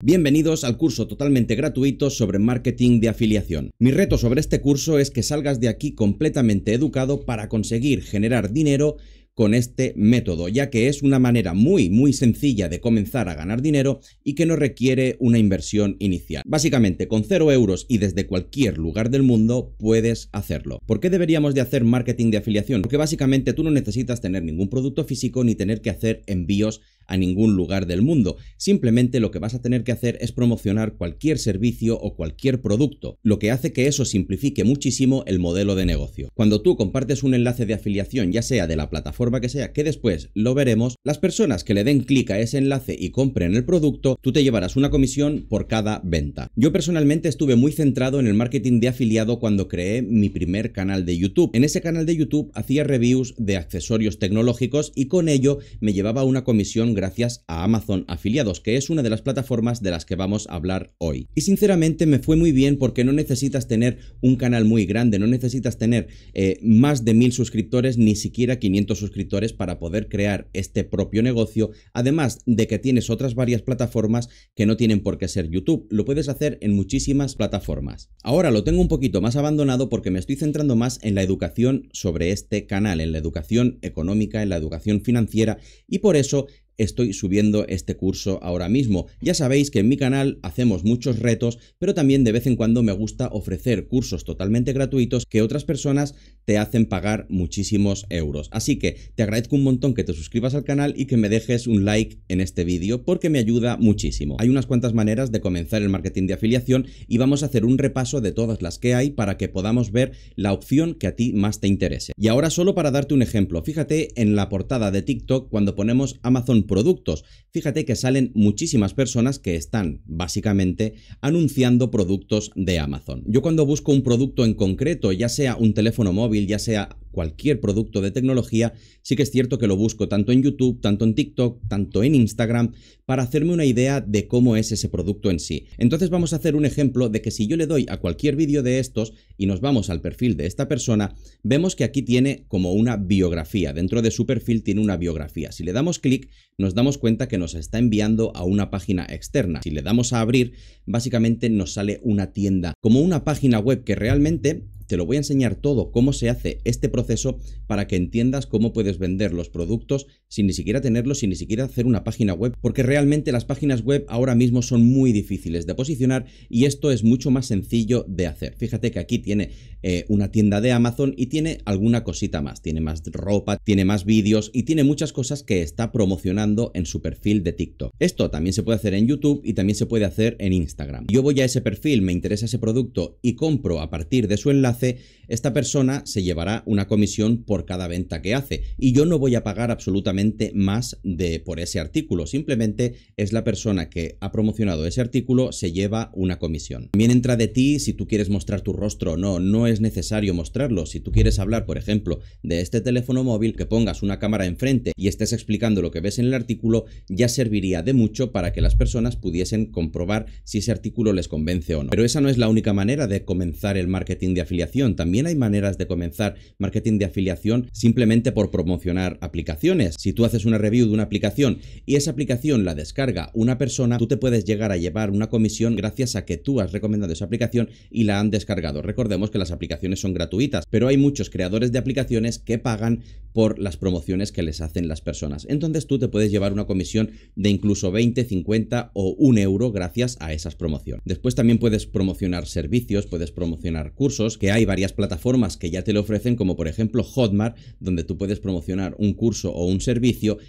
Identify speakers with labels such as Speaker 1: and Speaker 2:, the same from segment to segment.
Speaker 1: Bienvenidos al curso totalmente gratuito sobre marketing de afiliación. Mi reto sobre este curso es que salgas de aquí completamente educado para conseguir generar dinero con este método, ya que es una manera muy muy sencilla de comenzar a ganar dinero y que no requiere una inversión inicial. Básicamente con 0 euros y desde cualquier lugar del mundo puedes hacerlo. ¿Por qué deberíamos de hacer marketing de afiliación? Porque básicamente tú no necesitas tener ningún producto físico ni tener que hacer envíos a ningún lugar del mundo. Simplemente lo que vas a tener que hacer es promocionar cualquier servicio o cualquier producto, lo que hace que eso simplifique muchísimo el modelo de negocio. Cuando tú compartes un enlace de afiliación, ya sea de la plataforma que sea, que después lo veremos, las personas que le den clic a ese enlace y compren el producto, tú te llevarás una comisión por cada venta. Yo personalmente estuve muy centrado en el marketing de afiliado cuando creé mi primer canal de YouTube. En ese canal de YouTube hacía reviews de accesorios tecnológicos y con ello me llevaba una comisión gracias a Amazon Afiliados, que es una de las plataformas de las que vamos a hablar hoy. Y sinceramente me fue muy bien porque no necesitas tener un canal muy grande, no necesitas tener eh, más de mil suscriptores, ni siquiera 500 suscriptores para poder crear este propio negocio, además de que tienes otras varias plataformas que no tienen por qué ser YouTube, lo puedes hacer en muchísimas plataformas. Ahora lo tengo un poquito más abandonado porque me estoy centrando más en la educación sobre este canal, en la educación económica, en la educación financiera y por eso estoy subiendo este curso ahora mismo. Ya sabéis que en mi canal hacemos muchos retos, pero también de vez en cuando me gusta ofrecer cursos totalmente gratuitos que otras personas te hacen pagar muchísimos euros. Así que te agradezco un montón que te suscribas al canal y que me dejes un like en este vídeo porque me ayuda muchísimo. Hay unas cuantas maneras de comenzar el marketing de afiliación y vamos a hacer un repaso de todas las que hay para que podamos ver la opción que a ti más te interese. Y ahora solo para darte un ejemplo, fíjate en la portada de TikTok cuando ponemos Amazon Productos, fíjate que salen muchísimas personas que están básicamente anunciando productos de Amazon. Yo cuando busco un producto en concreto, ya sea un teléfono móvil, ya sea cualquier producto de tecnología, sí que es cierto que lo busco tanto en YouTube, tanto en TikTok, tanto en Instagram, para hacerme una idea de cómo es ese producto en sí. Entonces vamos a hacer un ejemplo de que si yo le doy a cualquier vídeo de estos y nos vamos al perfil de esta persona, vemos que aquí tiene como una biografía, dentro de su perfil tiene una biografía. Si le damos clic, nos damos cuenta que nos está enviando a una página externa. Si le damos a abrir, básicamente nos sale una tienda, como una página web que realmente, te lo voy a enseñar todo, cómo se hace este producto proceso para que entiendas cómo puedes vender los productos sin ni siquiera tenerlo, sin ni siquiera hacer una página web, porque realmente las páginas web ahora mismo son muy difíciles de posicionar y esto es mucho más sencillo de hacer. Fíjate que aquí tiene eh, una tienda de Amazon y tiene alguna cosita más, tiene más ropa, tiene más vídeos y tiene muchas cosas que está promocionando en su perfil de TikTok. Esto también se puede hacer en YouTube y también se puede hacer en Instagram. Yo voy a ese perfil, me interesa ese producto y compro a partir de su enlace, esta persona se llevará una comisión por cada venta que hace y yo no voy a pagar absolutamente más de por ese artículo. Simplemente es la persona que ha promocionado ese artículo se lleva una comisión. También entra de ti si tú quieres mostrar tu rostro o no. No es necesario mostrarlo. Si tú quieres hablar, por ejemplo, de este teléfono móvil, que pongas una cámara enfrente y estés explicando lo que ves en el artículo, ya serviría de mucho para que las personas pudiesen comprobar si ese artículo les convence o no. Pero esa no es la única manera de comenzar el marketing de afiliación. También hay maneras de comenzar marketing de afiliación simplemente por promocionar aplicaciones. Si tú haces una review de una aplicación y esa aplicación la descarga una persona, tú te puedes llegar a llevar una comisión gracias a que tú has recomendado esa aplicación y la han descargado. Recordemos que las aplicaciones son gratuitas, pero hay muchos creadores de aplicaciones que pagan por las promociones que les hacen las personas. Entonces tú te puedes llevar una comisión de incluso 20, 50 o 1 euro gracias a esas promociones. Después también puedes promocionar servicios, puedes promocionar cursos, que hay varias plataformas que ya te lo ofrecen, como por ejemplo Hotmart, donde tú puedes promocionar un curso o un servicio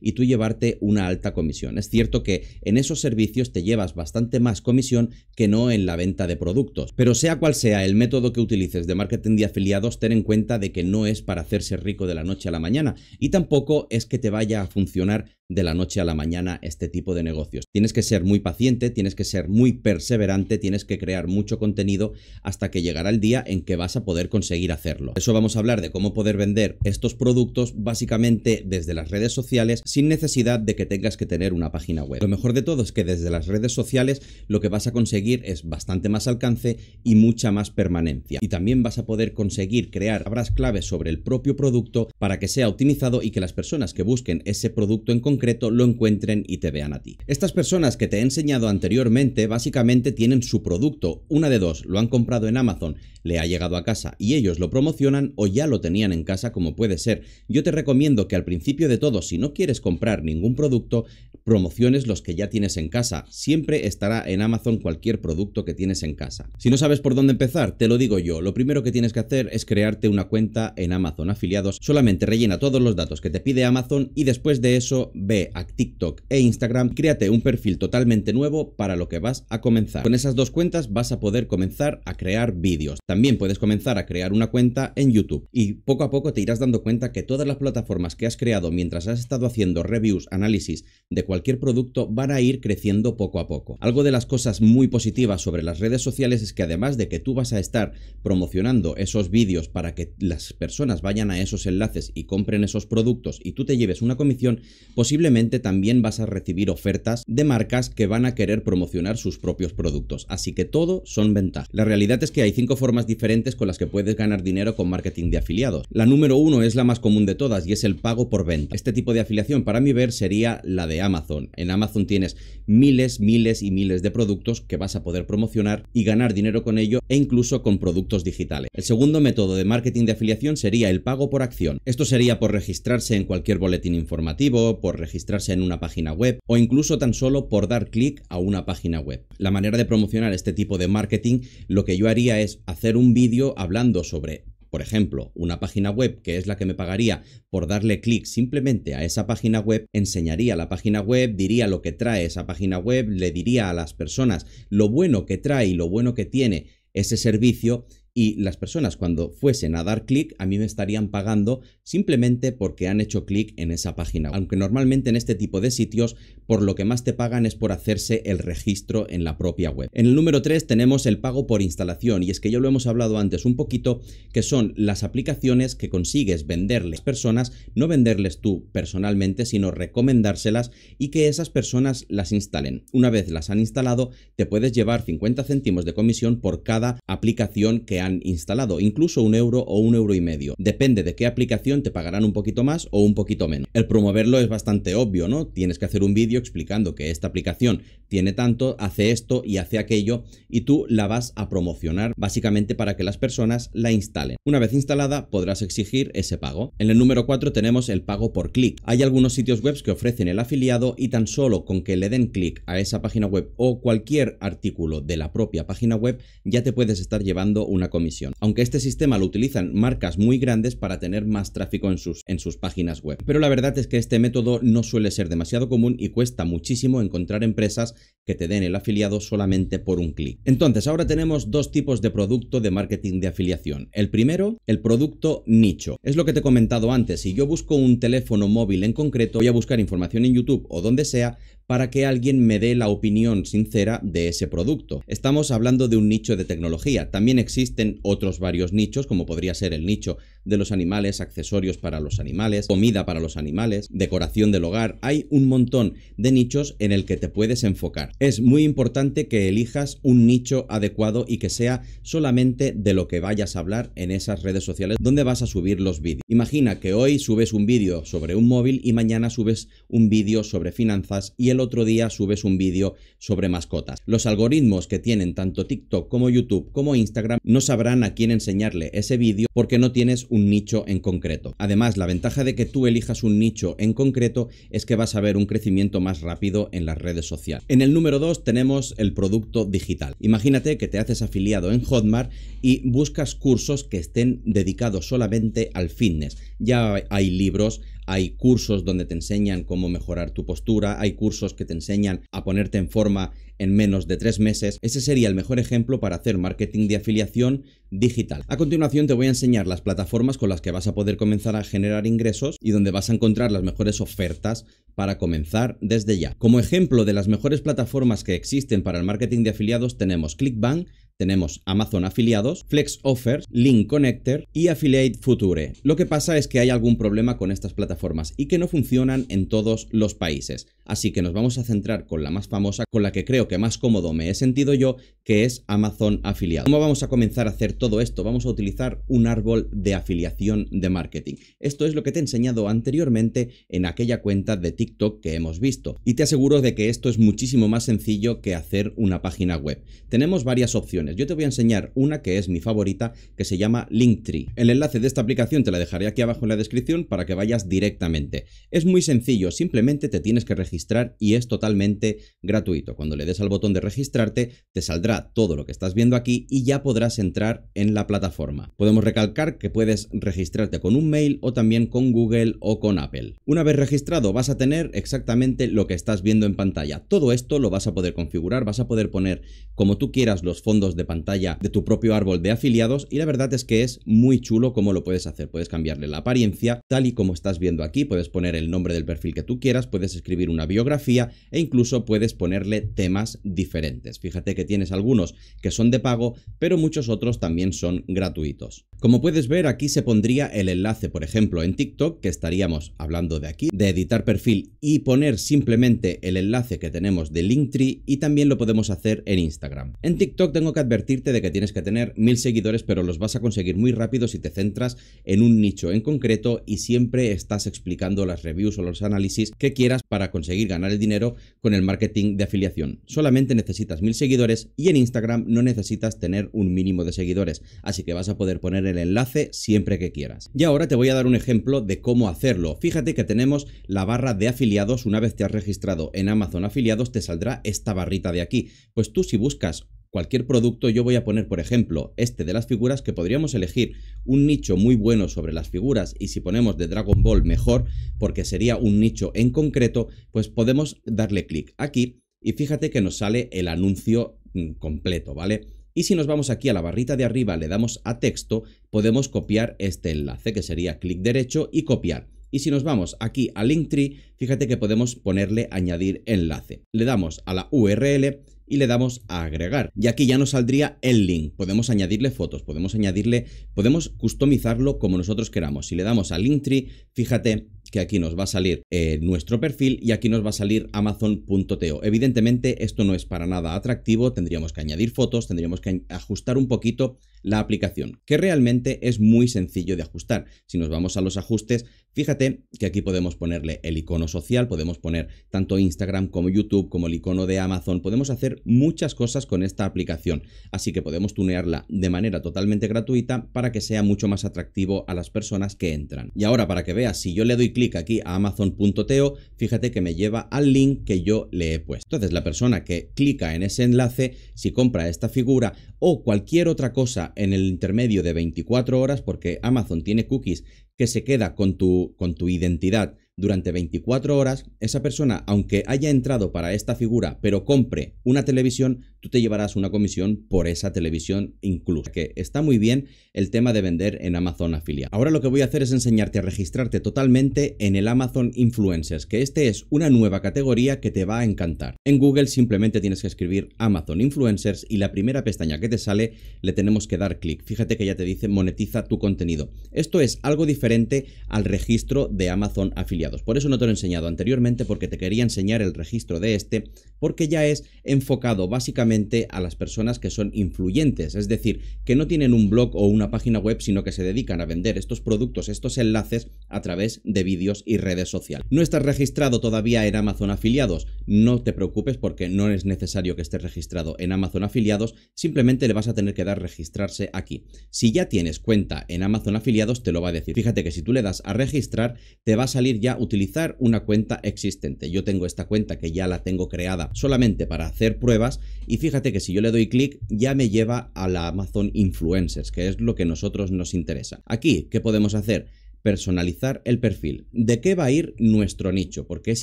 Speaker 1: y tú llevarte una alta comisión. Es cierto que en esos servicios te llevas bastante más comisión que no en la venta de productos. Pero sea cual sea el método que utilices de marketing de afiliados, ten en cuenta de que no es para hacerse rico de la noche a la mañana y tampoco es que te vaya a funcionar de la noche a la mañana este tipo de negocios. Tienes que ser muy paciente, tienes que ser muy perseverante, tienes que crear mucho contenido hasta que llegará el día en que vas a poder conseguir hacerlo. Eso vamos a hablar de cómo poder vender estos productos básicamente desde las redes sociales sin necesidad de que tengas que tener una página web. Lo mejor de todo es que desde las redes sociales lo que vas a conseguir es bastante más alcance y mucha más permanencia. Y también vas a poder conseguir crear palabras claves sobre el propio producto para que sea optimizado y que las personas que busquen ese producto en concreto lo encuentren y te vean a ti. Estas personas que te he enseñado anteriormente básicamente tienen su producto, una de dos, lo han comprado en Amazon le ha llegado a casa y ellos lo promocionan o ya lo tenían en casa como puede ser. Yo te recomiendo que al principio de todo, si no quieres comprar ningún producto, promociones los que ya tienes en casa. Siempre estará en Amazon cualquier producto que tienes en casa. Si no sabes por dónde empezar, te lo digo yo. Lo primero que tienes que hacer es crearte una cuenta en Amazon afiliados. Solamente rellena todos los datos que te pide Amazon y después de eso ve a TikTok e Instagram. Créate un perfil totalmente nuevo para lo que vas a comenzar. Con esas dos cuentas vas a poder comenzar a crear vídeos. También puedes comenzar a crear una cuenta en YouTube y poco a poco te irás dando cuenta que todas las plataformas que has creado mientras has estado haciendo reviews, análisis de cualquier producto van a ir creciendo poco a poco. Algo de las cosas muy positivas sobre las redes sociales es que además de que tú vas a estar promocionando esos vídeos para que las personas vayan a esos enlaces y compren esos productos y tú te lleves una comisión, posiblemente también vas a recibir ofertas de marcas que van a querer promocionar sus propios productos. Así que todo son ventajas. La realidad es que hay cinco formas diferentes con las que puedes ganar dinero con marketing de afiliados. La número uno es la más común de todas y es el pago por venta. Este tipo de afiliación para mí ver sería la de Amazon. En Amazon tienes miles, miles y miles de productos que vas a poder promocionar y ganar dinero con ello e incluso con productos digitales. El segundo método de marketing de afiliación sería el pago por acción. Esto sería por registrarse en cualquier boletín informativo, por registrarse en una página web o incluso tan solo por dar clic a una página web. La manera de promocionar este tipo de marketing lo que yo haría es hacer un vídeo hablando sobre, por ejemplo, una página web que es la que me pagaría por darle clic simplemente a esa página web, enseñaría la página web, diría lo que trae esa página web, le diría a las personas lo bueno que trae y lo bueno que tiene ese servicio y las personas cuando fuesen a dar clic a mí me estarían pagando simplemente porque han hecho clic en esa página. Aunque normalmente en este tipo de sitios por lo que más te pagan es por hacerse el registro en la propia web. En el número 3 tenemos el pago por instalación y es que ya lo hemos hablado antes un poquito que son las aplicaciones que consigues venderles personas, no venderles tú personalmente sino recomendárselas y que esas personas las instalen. Una vez las han instalado te puedes llevar 50 céntimos de comisión por cada aplicación que han instalado, incluso un euro o un euro y medio. Depende de qué aplicación te pagarán un poquito más o un poquito menos. El promoverlo es bastante obvio, ¿no? Tienes que hacer un vídeo explicando que esta aplicación tiene tanto, hace esto y hace aquello y tú la vas a promocionar básicamente para que las personas la instalen. Una vez instalada podrás exigir ese pago. En el número 4 tenemos el pago por clic. Hay algunos sitios web que ofrecen el afiliado y tan solo con que le den clic a esa página web o cualquier artículo de la propia página web ya te puedes estar llevando una comisión, aunque este sistema lo utilizan marcas muy grandes para tener más tráfico en sus, en sus páginas web. Pero la verdad es que este método no suele ser demasiado común y cuesta muchísimo encontrar empresas que te den el afiliado solamente por un clic. Entonces, ahora tenemos dos tipos de producto de marketing de afiliación. El primero, el producto nicho. Es lo que te he comentado antes. Si yo busco un teléfono móvil en concreto, voy a buscar información en YouTube o donde sea para que alguien me dé la opinión sincera de ese producto. Estamos hablando de un nicho de tecnología. También existen otros varios nichos, como podría ser el nicho de los animales, accesorios para los animales, comida para los animales, decoración del hogar. Hay un montón de nichos en el que te puedes enfocar. Es muy importante que elijas un nicho adecuado y que sea solamente de lo que vayas a hablar en esas redes sociales donde vas a subir los vídeos. Imagina que hoy subes un vídeo sobre un móvil y mañana subes un vídeo sobre finanzas y el otro día subes un vídeo sobre mascotas. Los algoritmos que tienen tanto TikTok como YouTube como Instagram no sabrán a quién enseñarle ese vídeo porque no tienes un nicho en concreto. Además, la ventaja de que tú elijas un nicho en concreto es que vas a ver un crecimiento más rápido en las redes sociales. En el número 2 tenemos el producto digital. Imagínate que te haces afiliado en Hotmart y buscas cursos que estén dedicados solamente al fitness. Ya hay libros hay cursos donde te enseñan cómo mejorar tu postura, hay cursos que te enseñan a ponerte en forma en menos de tres meses. Ese sería el mejor ejemplo para hacer marketing de afiliación digital. A continuación te voy a enseñar las plataformas con las que vas a poder comenzar a generar ingresos y donde vas a encontrar las mejores ofertas para comenzar desde ya. Como ejemplo de las mejores plataformas que existen para el marketing de afiliados tenemos ClickBank, tenemos Amazon Afiliados, FlexOffers, Offers, Link Connector y Affiliate Future. Lo que pasa es que hay algún problema con estas plataformas y que no funcionan en todos los países. Así que nos vamos a centrar con la más famosa, con la que creo que más cómodo me he sentido yo, que es Amazon Afiliado. ¿Cómo vamos a comenzar a hacer todo esto? Vamos a utilizar un árbol de afiliación de marketing. Esto es lo que te he enseñado anteriormente en aquella cuenta de TikTok que hemos visto. Y te aseguro de que esto es muchísimo más sencillo que hacer una página web. Tenemos varias opciones. Yo te voy a enseñar una que es mi favorita, que se llama Linktree. El enlace de esta aplicación te la dejaré aquí abajo en la descripción para que vayas directamente. Es muy sencillo, simplemente te tienes que registrar registrar y es totalmente gratuito. Cuando le des al botón de registrarte, te saldrá todo lo que estás viendo aquí y ya podrás entrar en la plataforma. Podemos recalcar que puedes registrarte con un mail o también con Google o con Apple. Una vez registrado, vas a tener exactamente lo que estás viendo en pantalla. Todo esto lo vas a poder configurar, vas a poder poner como tú quieras los fondos de pantalla de tu propio árbol de afiliados y la verdad es que es muy chulo cómo lo puedes hacer. Puedes cambiarle la apariencia, tal y como estás viendo aquí, puedes poner el nombre del perfil que tú quieras, puedes escribir una biografía e incluso puedes ponerle temas diferentes. Fíjate que tienes algunos que son de pago, pero muchos otros también son gratuitos. Como puedes ver, aquí se pondría el enlace, por ejemplo, en TikTok, que estaríamos hablando de aquí, de editar perfil y poner simplemente el enlace que tenemos de Linktree y también lo podemos hacer en Instagram. En TikTok tengo que advertirte de que tienes que tener mil seguidores, pero los vas a conseguir muy rápido si te centras en un nicho en concreto y siempre estás explicando las reviews o los análisis que quieras para conseguir ganar el dinero con el marketing de afiliación. Solamente necesitas mil seguidores y en Instagram no necesitas tener un mínimo de seguidores, así que vas a poder poner el enlace siempre que quieras. Y ahora te voy a dar un ejemplo de cómo hacerlo. Fíjate que tenemos la barra de afiliados, una vez te has registrado en Amazon Afiliados te saldrá esta barrita de aquí. Pues tú si buscas cualquier producto, yo voy a poner, por ejemplo, este de las figuras, que podríamos elegir un nicho muy bueno sobre las figuras y si ponemos de Dragon Ball mejor, porque sería un nicho en concreto, pues podemos darle clic aquí y fíjate que nos sale el anuncio mm, completo, ¿vale? Y si nos vamos aquí a la barrita de arriba, le damos a texto, podemos copiar este enlace, que sería clic derecho y copiar. Y si nos vamos aquí a Linktree, fíjate que podemos ponerle añadir enlace. Le damos a la URL y le damos a agregar. Y aquí ya nos saldría el link. Podemos añadirle fotos, podemos añadirle, podemos customizarlo como nosotros queramos. Si le damos a Linktree, fíjate que aquí nos va a salir eh, nuestro perfil y aquí nos va a salir amazon.to. Evidentemente esto no es para nada atractivo, tendríamos que añadir fotos, tendríamos que ajustar un poquito la aplicación, que realmente es muy sencillo de ajustar. Si nos vamos a los ajustes, Fíjate que aquí podemos ponerle el icono social, podemos poner tanto Instagram como YouTube, como el icono de Amazon, podemos hacer muchas cosas con esta aplicación, así que podemos tunearla de manera totalmente gratuita para que sea mucho más atractivo a las personas que entran. Y ahora para que veas, si yo le doy clic aquí a amazon.teo, fíjate que me lleva al link que yo le he puesto. Entonces la persona que clica en ese enlace, si compra esta figura o cualquier otra cosa en el intermedio de 24 horas, porque Amazon tiene cookies que se queda con tu, con tu identidad durante 24 horas, esa persona, aunque haya entrado para esta figura, pero compre una televisión, tú te llevarás una comisión por esa televisión incluso. Que está muy bien el tema de vender en Amazon Affiliate. Ahora lo que voy a hacer es enseñarte a registrarte totalmente en el Amazon Influencers, que este es una nueva categoría que te va a encantar. En Google simplemente tienes que escribir Amazon Influencers y la primera pestaña que te sale le tenemos que dar clic. Fíjate que ya te dice monetiza tu contenido. Esto es algo diferente al registro de Amazon afiliados. Por eso no te lo he enseñado anteriormente porque te quería enseñar el registro de este porque ya es enfocado básicamente a las personas que son influyentes, es decir, que no tienen un blog o una página web, sino que se dedican a vender estos productos, estos enlaces a través de vídeos y redes sociales. No estás registrado todavía en Amazon afiliados, no te preocupes porque no es necesario que estés registrado en Amazon afiliados, simplemente le vas a tener que dar registrarse aquí. Si ya tienes cuenta en Amazon afiliados, te lo va a decir. Fíjate que si tú le das a registrar, te va a salir ya utilizar una cuenta existente. Yo tengo esta cuenta que ya la tengo creada solamente para hacer pruebas y fíjate que si yo le doy clic ya me lleva a la Amazon Influencers, que es lo que a nosotros nos interesa. Aquí, ¿qué podemos hacer? personalizar el perfil. ¿De qué va a ir nuestro nicho? Porque es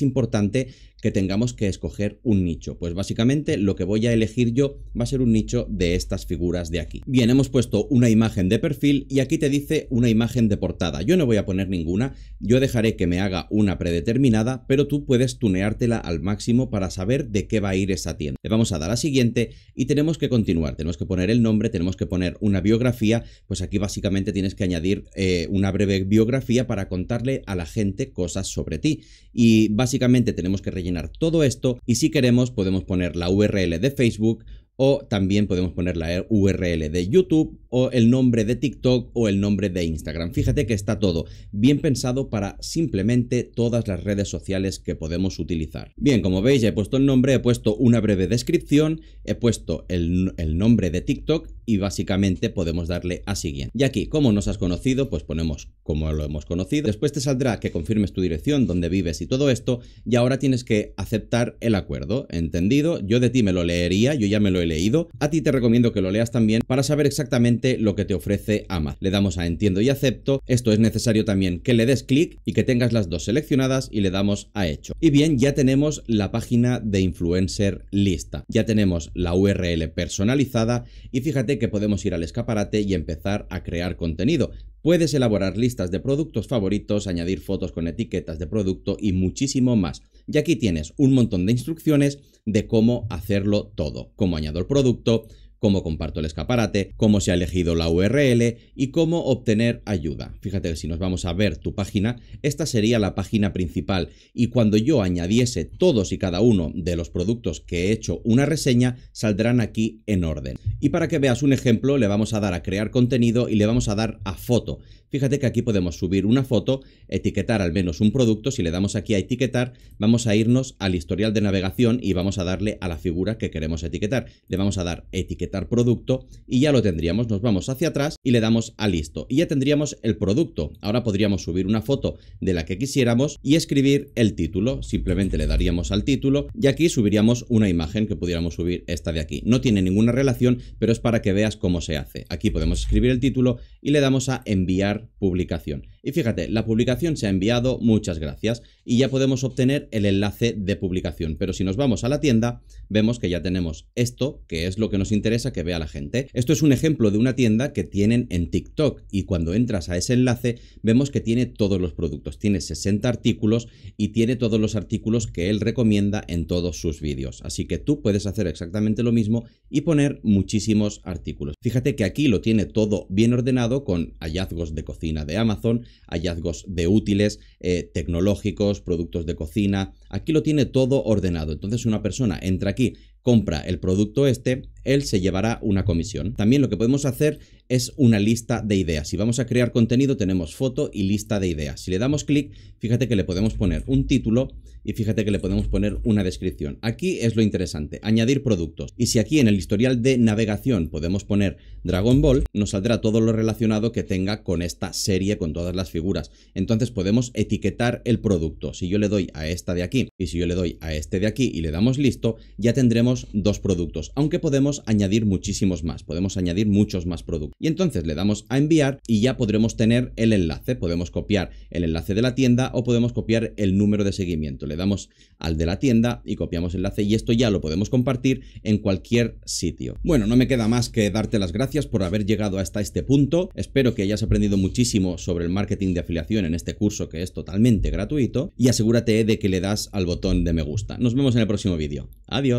Speaker 1: importante que tengamos que escoger un nicho. Pues básicamente lo que voy a elegir yo va a ser un nicho de estas figuras de aquí. Bien, hemos puesto una imagen de perfil y aquí te dice una imagen de portada. Yo no voy a poner ninguna, yo dejaré que me haga una predeterminada, pero tú puedes tuneártela al máximo para saber de qué va a ir esa tienda. Le vamos a dar a siguiente y tenemos que continuar. Tenemos que poner el nombre, tenemos que poner una biografía, pues aquí básicamente tienes que añadir eh, una breve biografía para contarle a la gente cosas sobre ti. Y básicamente tenemos que rellenar todo esto y si queremos podemos poner la URL de Facebook o también podemos poner la URL de YouTube o el nombre de TikTok o el nombre de Instagram. Fíjate que está todo bien pensado para simplemente todas las redes sociales que podemos utilizar. Bien, como veis ya he puesto el nombre, he puesto una breve descripción, he puesto el, el nombre de TikTok y básicamente podemos darle a siguiente. Y aquí, como nos has conocido, pues ponemos como lo hemos conocido. Después te saldrá que confirmes tu dirección, donde vives y todo esto. Y ahora tienes que aceptar el acuerdo. ¿Entendido? Yo de ti me lo leería, yo ya me lo he leído. A ti te recomiendo que lo leas también para saber exactamente lo que te ofrece Amazon. Le damos a entiendo y acepto. Esto es necesario también que le des clic y que tengas las dos seleccionadas y le damos a hecho. Y bien, ya tenemos la página de influencer lista. Ya tenemos la URL personalizada y fíjate que podemos ir al escaparate y empezar a crear contenido. Puedes elaborar listas de productos favoritos, añadir fotos con etiquetas de producto y muchísimo más. Y aquí tienes un montón de instrucciones de cómo hacerlo todo, cómo añado el producto, cómo comparto el escaparate, cómo se ha elegido la URL y cómo obtener ayuda. Fíjate que si nos vamos a ver tu página, esta sería la página principal y cuando yo añadiese todos y cada uno de los productos que he hecho una reseña, saldrán aquí en orden. Y para que veas un ejemplo, le vamos a dar a crear contenido y le vamos a dar a foto. Fíjate que aquí podemos subir una foto, etiquetar al menos un producto. Si le damos aquí a etiquetar, vamos a irnos al historial de navegación y vamos a darle a la figura que queremos etiquetar. Le vamos a dar etiquetar producto y ya lo tendríamos. Nos vamos hacia atrás y le damos a listo. Y ya tendríamos el producto. Ahora podríamos subir una foto de la que quisiéramos y escribir el título. Simplemente le daríamos al título y aquí subiríamos una imagen que pudiéramos subir esta de aquí. No tiene ninguna relación, pero es para que veas cómo se hace. Aquí podemos escribir el título y le damos a enviar publicación y fíjate, la publicación se ha enviado, muchas gracias, y ya podemos obtener el enlace de publicación. Pero si nos vamos a la tienda, vemos que ya tenemos esto, que es lo que nos interesa que vea la gente. Esto es un ejemplo de una tienda que tienen en TikTok y cuando entras a ese enlace vemos que tiene todos los productos, tiene 60 artículos y tiene todos los artículos que él recomienda en todos sus vídeos. Así que tú puedes hacer exactamente lo mismo y poner muchísimos artículos. Fíjate que aquí lo tiene todo bien ordenado con hallazgos de cocina de Amazon, hallazgos de útiles, eh, tecnológicos, productos de cocina. Aquí lo tiene todo ordenado. Entonces una persona entra aquí, compra el producto este, él se llevará una comisión. También lo que podemos hacer es una lista de ideas. Si vamos a crear contenido tenemos foto y lista de ideas. Si le damos clic, fíjate que le podemos poner un título y fíjate que le podemos poner una descripción. Aquí es lo interesante, añadir productos. Y si aquí en el historial de navegación podemos poner Dragon Ball, nos saldrá todo lo relacionado que tenga con esta serie, con todas las figuras. Entonces podemos etiquetar el producto. Si yo le doy a esta de aquí y si yo le doy a este de aquí y le damos listo, ya tendremos dos productos. Aunque podemos añadir muchísimos más, podemos añadir muchos más productos. Y entonces le damos a enviar y ya podremos tener el enlace, podemos copiar el enlace de la tienda o podemos copiar el número de seguimiento. Le damos al de la tienda y copiamos el enlace y esto ya lo podemos compartir en cualquier sitio. Bueno, no me queda más que darte las gracias por haber llegado hasta este punto. Espero que hayas aprendido muchísimo sobre el marketing de afiliación en este curso que es totalmente gratuito y asegúrate de que le das al botón de me gusta. Nos vemos en el próximo vídeo. Adiós.